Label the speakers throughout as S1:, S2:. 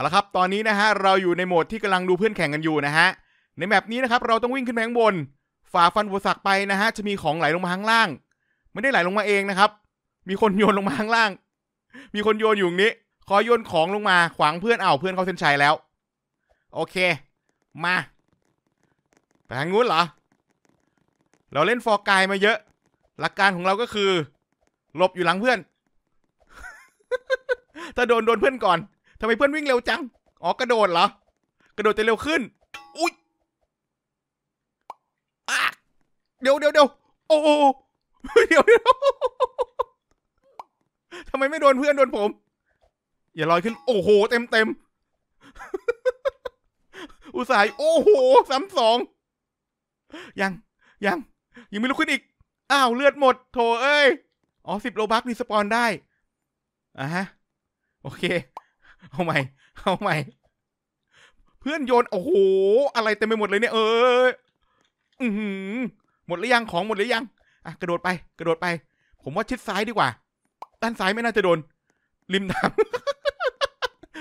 S1: าละครับตอนนี้นะฮะเราอยู่ในโหมดที่กำลังดูเพื่อนแข่งกันอยู่นะฮะในแมปนี้นะครับ เราต้องวิ่งขึ้นไปข้างบนฝ่าฟันหัวสักไปนะฮะจะมีของไหลลงมาข้างล่าง ไม่ได้ไหลลงมาเองนะครับ มีคนโยนลงมาข้างล่าง มีคนโยนอยู่นี้คอยโยนของลงมาขวางเพื่อนเอ้าเพื่อนเขาเส้นชัยแล้ว โอเคมาไปทางนู้นเหรอเราเล่นฟอร์กายมาเยอะ หลักการของเราก็คือหลบอยู่หลังเพื่อนถ้าโดนโดนเพื่อนก่อนทำไมเพื่อนวิ่งเร็วจัง อ๋อ กระโดดเหรอ กระโดดจะเร็วขึ้น อุ้ย เดี๋ยวเดี๋ยวเดี๋ยวโอ้โหเดี๋ยวเดี๋ยวทำไมไม่โดนเพื่อนโดนผม อย่าลอยขึ้น โอ้โห เต็มเต็มอุตส่าห์โอ้โหสามสอง ยังยังยังไม่ลุกขึ้นอีก อ้าวเลือดหมดโถเอ้ย อ๋อสิบโลบัครีสปอนได้ อ่ะฮะโอเคเอาใหม่เอาใหม่เพื่อนโยน โอ้โห อะไรเต็มไปหมดเลยเนี่ยเอออืมหมดหรือยัง ของหมดหรือยัง อ่ะ กระโดดไป กระโดดไป ผมว่าชิดซ้ายดีกว่า ด้านซ้ายไม่น่าจะโดน ริมทาง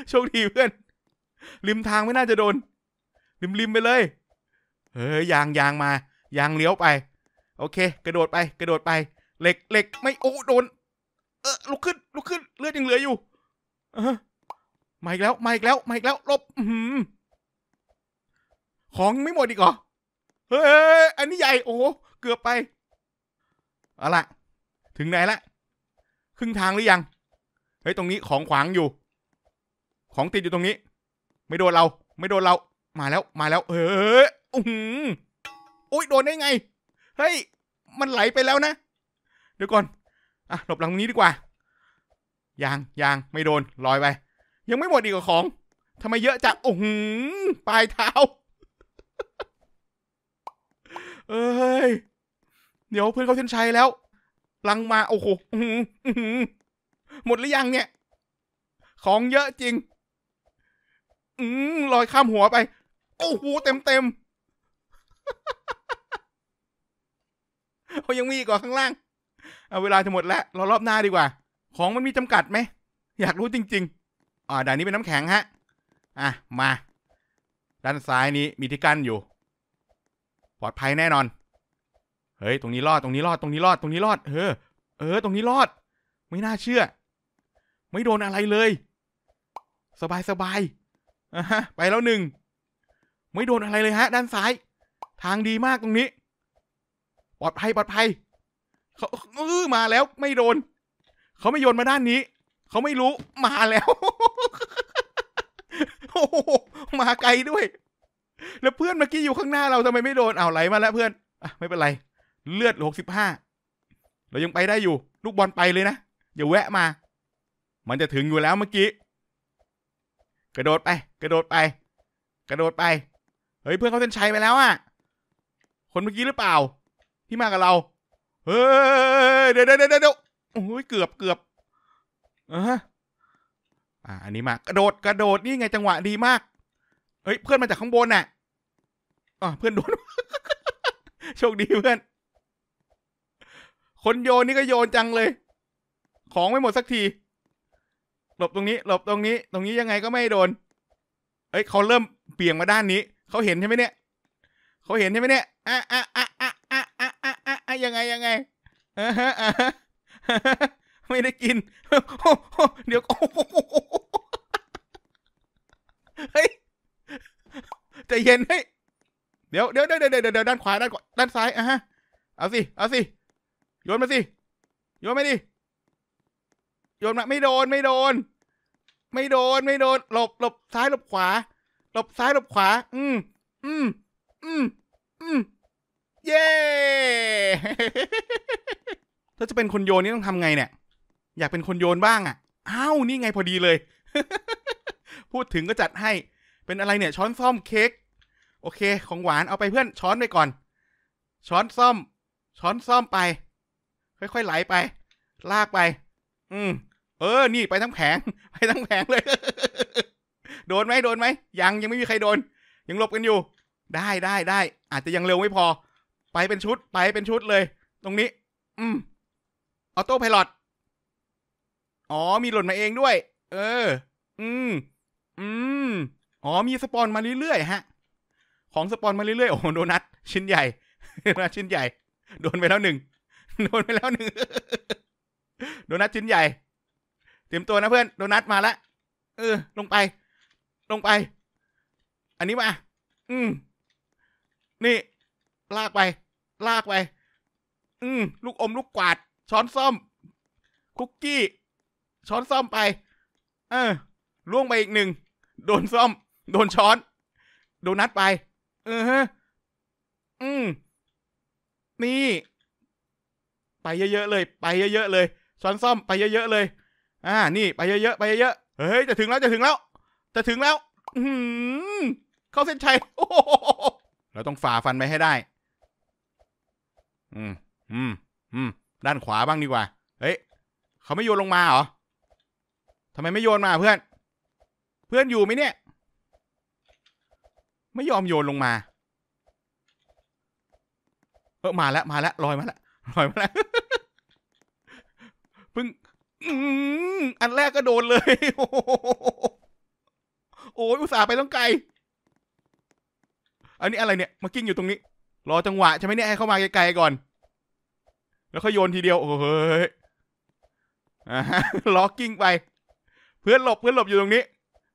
S1: โชคดีเพื่อน ริมทางไม่น่าจะโดน ริมริมไปเลย เฮ้ยยางยางมา ยางเลี้ยวไป โอเค กระโดดไปกระโดดไป เหล็กเหล็กไม่โอ้โดน เออลุกขึ้นลุกขึ้นเลือดยังเหลืออยู่อมาอีกแล้วมาอีกแล้วมาอีกแล้วลบของไม่หมดอีกเหรอเฮ้ยอันนี้ใหญ่โอ้เกือบไปเอาละถึงไหนละ ครึ่งทางหรือยังเฮ้ยตรงนี้ของขวางอยู่ ของติดอยู่ตรงนี้ ไม่โดนเรา ไม่โดนเรามาแล้วมาแล้วเฮ้ยอุ้อุ้ยโดนได้ไงเฮ้ย มันไหลไปแล้วนะ เดี๋ยวก่อนอ่ะหลบหลังตรงนี้ดีกว่า ยางยางไม่โดนลอยไปยังไม่หมดอีกของ ทำไมเยอะจังโอ้โหปลายเท้า เอ้ย เดี๋ยวเพื่อนเขาเส้นชัยแล้ว ลังมา โอ้โหหมดหรือยังเนี่ย ของเยอะจริง อืมลอยข้ามหัวไป โอ้โหเต็มเต็มเขายังมีอีกว่าข้างล่าง เอาเวลาจะหมดแล้วเรารอบหน้าดีกว่า ของมันมีจำกัดไหม อยากรู้จริง ๆอ่าด่านนี้เป็นน้ำแข็งฮะ อ่ะมา ด้านซ้ายนี้มีที่กั้นอยู่ ปลอดภัยแน่นอนเฮ้ยตรงนี้รอดตรงนี้รอดตรงนี้รอดตรงนี้รอดเออเออ ตรงนี้รอด ไม่น่าเชื่อ ไม่โดนอะไรเลย สบายสบายอ่ะฮะ ไปแล้วหนึ่ง ไม่โดนอะไรเลยฮะด้านซ้าย ทางดีมากตรงนี้ ปลอดภัยปลอดภัยเขาเออมาแล้วไม่โดน เขาไม่โยนมาด้านนี้เขาไม่รู้มาแล้วโอ้โหมาไกลด้วย แล้วเพื่อนเมื่อกี้อยู่ข้างหน้าเราทำไมไม่โดนเอาไหลมาแล้วเพื่อนอะไม่เป็นไร เลือดหกสิบห้าเรายังไปได้อยู่ ลูกบอลไปเลยนะอย่าแวะมา มันจะถึงอยู่แล้วเมื่อกี้ กระโดดไป กระโดดไป กระโดดไปเฮ้ยเพื่อนเขาเส้นชัยไปแล้วอ่ะ คนเมื่อกี้หรือเปล่า ที่มากับเราเฮ้ยเดี๋ยวเดี๋ยวเดี๋ยวโอ้ยเกือบเกือบอ่าอันนี้มา กระโดดกระโดดนี่ไงจังหวะดีมากเอ้ย เพื่อนมาจากข้างบนน่ะอ๋อเพื่อนโดน โชคดีเพื่อน คนโยนนี่ก็โยนจังเลย ของไม่หมดสักที หลบตรงนี้ หลบตรงนี้ ตรงนี้ยังไงก็ไม่โดน เอ้ยเขาเริ่มเปลี่ยงมาด้านนี้เขาเห็นใช่ไหมเนี่ย เขาเห็นใช่ไหมเนี่ย อ่ะอ่ะอ่ะอ่ะอ่ะอ่ะอ่ะยังไงยังไงอ่ะฮะอ่ะฮะไม่ได้กิน เดี๋ยว เฮ้ยใจเย็นเฮ้ยเดี๋ยวเดี๋ยวเดี๋ยวเดี๋ยว เดี๋ยวด้านขวา ด้านขวาด้านซ้ายอ่ะฮะ เอาสิ เอาสิ โยนมาสิ โยนมาดิ โยนมาไม่โดนไม่โดน ไม่โดนไม่โดน หลบหลบซ้ายหลบขวา หลบซ้ายหลบขวา อืม อืม อืมอืมเย้ถ้าจะเป็นคนโยนนี่ต้องทำไงเนี่ยอยากเป็นคนโยนบ้างอะ่ะอ้าวนี่ไงพอดีเลย พูดถึงก็จัดให้ เป็นอะไรเนี่ย ช้อนซ่อมเค้ก โอเค ของหวานเอาไปเพื่อนช้อนไปก่อน ช้อนซ่อม ช้อนซ่อมไป ค่อยๆไหลไป ลากไป อืม เออ นี่ไปทั้งแผง ไปทั้งแผงเลย โดนไหมโดนไหม ยังยังไม่มีใครโดน ยังหลบกันอยู่ ได้ได้ได้ อาจจะยังเร็วไม่พอ ไปเป็นชุดไปเป็นชุดเลย ตรงนี้ อืมออโต้พายตอ๋อมีหล่นมาเองด้วย เออ อืม อืม อ๋อ มีสปอนมาเรื่อยๆ ฮะ ของสปอนมาเรื่อยๆ โอ้โหโดนัทชิ้นใหญ่นทชิ้นใหญ่ โดนไปแล้วหนึ่ง โดนไปแล้วหนึ่งโดนัทชิ้นใหญ่ เตรียมตัวนะเพื่อน โดนัทมาละเออ ลงไป ลงไป อันนี้มา อืม นี่ ลากไป ลากไป อืม ลูกอม ลูกกวาด ช้อนซ่อม คุกกี้ช้อนซ่อมไป เออ ล่วงไปอีกหนึ่ง โดนซ่อม โดนช้อน โดนนัดไป เออฮะ อืม นี่ ไปเยอะ ๆ เลย ไปเยอะๆเลย ช้อนซ่อม ไปเยอะๆเลย อ่า นี่ไปเยอะๆไปเยอะๆ เฮ้ย จะถึงแล้วจะถึงแล้ว จะถึงแล้ว อืมเข้าเส้นชัยโอ้เราต้องฝ่าฟันไปให้ได้ อืม อืม อืม ด้านขวาบ้างดีกว่า เฮ้ยเขาไม่โยนลงมาเหรอทำไมไม่โยนมาเพื่อน เพื่อนอยู่ไหมเนี่ย ไม่ยอมโยนลงมา เออมาแล้ว มาแล้วลอยมาแล้วลอยมาแล้วเพิ่งอันแรกก็โดนเลย โอ้ยอุตส่าห์ไปต้องไกล อันนี้อะไรเนี่ยมากิ้งอยู่ตรงนี้ รอจังหวะใช่ไหมเนี่ยให้เข้ามาไกลๆก่อน แล้วก็โยนทีเดียวโอ้ยล็อกกิ้งไปเพื่อนหลบเพื่อนหลบอยู่ตรงนี้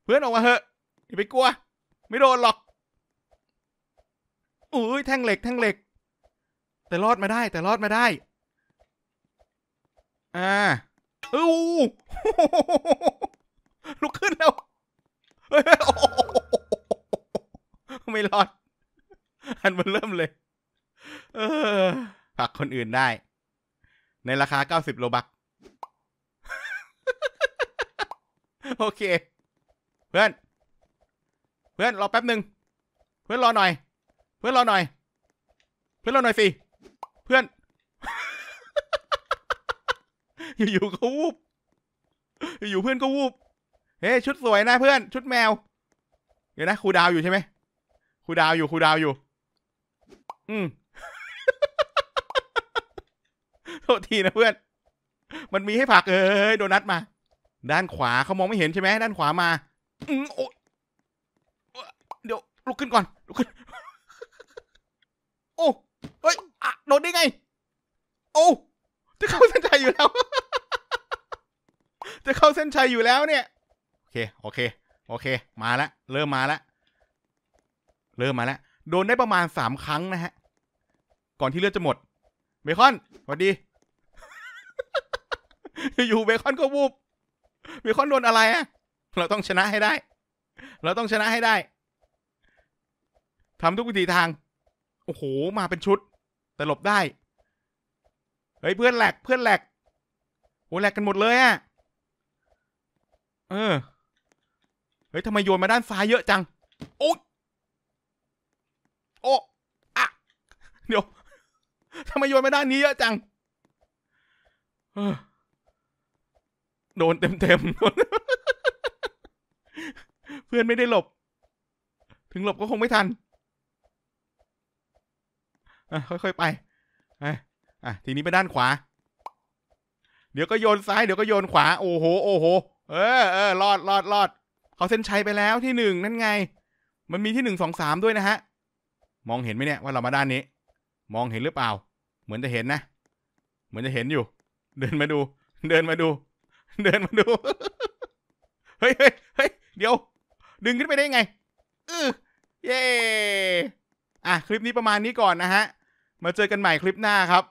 S1: เพื่อนออกมาเถอะอย่าไปกลัว ไม่โดนหรอก อุ้ยแท่งเหล็กแท่งเหล็ก แต่รอดมาได้ แต่รอดมาได้ อ่าอู้ลุกขึ้นแล้ว ไม่รอด อันมันเริ่มเลยเออผักคนอื่นได้ ในราคาเก้าสิบโลบักโอเค เพื่อน เพื่อนรอแป๊บหนึ่งเพื่อนรอหน่อย เพื่อนรอหน่อย เพื่อนรอหน่อยสิเพื่อน อยู่ๆ ก็วูบอยู่เพื่อนก็วูบ เฮ้ชุดสวยนะเพื่อนชุดแมว เดี๋ยวนะครูดาวอยู่ใช่ไหมครูดาวอยู่ครูดาวอยู่ อืมโทษทีนะเพื่อน มันมีให้ผักเอ้ยโดนัทมาด้านขวาเขามองไม่เห็นใช่ไหมด้านขวามาอืมโอ้เดี๋ยวลุกขึ้นก่อนลุกขึ้นโอ้เฮ้ยอะโดดได้ไง โอ้จะเข้าเส้นชัยอยู่แล้ว จะเข้าเส้นชัยอยู่แล้วเนี่ย โอเคโอเคโอเค มาละเริ่มมาละเริ่มมาละโดนได้ประมาณสามครั้งนะฮะก่อนที่เลือดจะหมดเบคอนสวัสดี อยู่เบคอนก็วูบมีคนโดนอะไรอะเราต้องชนะให้ได้ เราต้องชนะให้ได้ ทำทุกวิธีทาง โอ้โห มาเป็นชุด แต่หลบได้ เฮ้ย เพื่อนแหลกเพื่อนแหลก โอแหลกกันหมดเลยอะเออ เฮ้ยทำไมโยนมาด้านซ้ายเยอะจังโอ๊ย โอ้อะเดี๋ยวทำไมโยนมาด้านนี้เยอะจังเออโดนเต็มๆเพื่อนไม่ได้หลบ ถึงหลบก็คงไม่ทันค่อยๆไปอ่ะทีนี้ไปด้านขวา เดี๋ยวก็โยนซ้าย เดี๋ยวก็โยนขวา โอ้โห โอ้โห เออ เออรอดรอดรอด เขาเส้นชัยไปแล้วที่หนึ่งนั่นไง มันมีที่หนึ่งสองสามด้วยนะฮะ มองเห็นไหมเนี่ย ว่าเรามาด้านนี้ มองเห็นหรือเปล่า เหมือนจะเห็นนะ เหมือนจะเห็นอยู่ เดินมาดู เดินมาดูเดินมาดู เฮ้ย เฮ้ย เฮ้ย เดี๋ยว ดึงขึ้นไปได้ไงเออเย่อ่ะ คลิปนี้ประมาณนี้ก่อนนะฮะ มาเจอกันใหม่คลิปหน้าครับ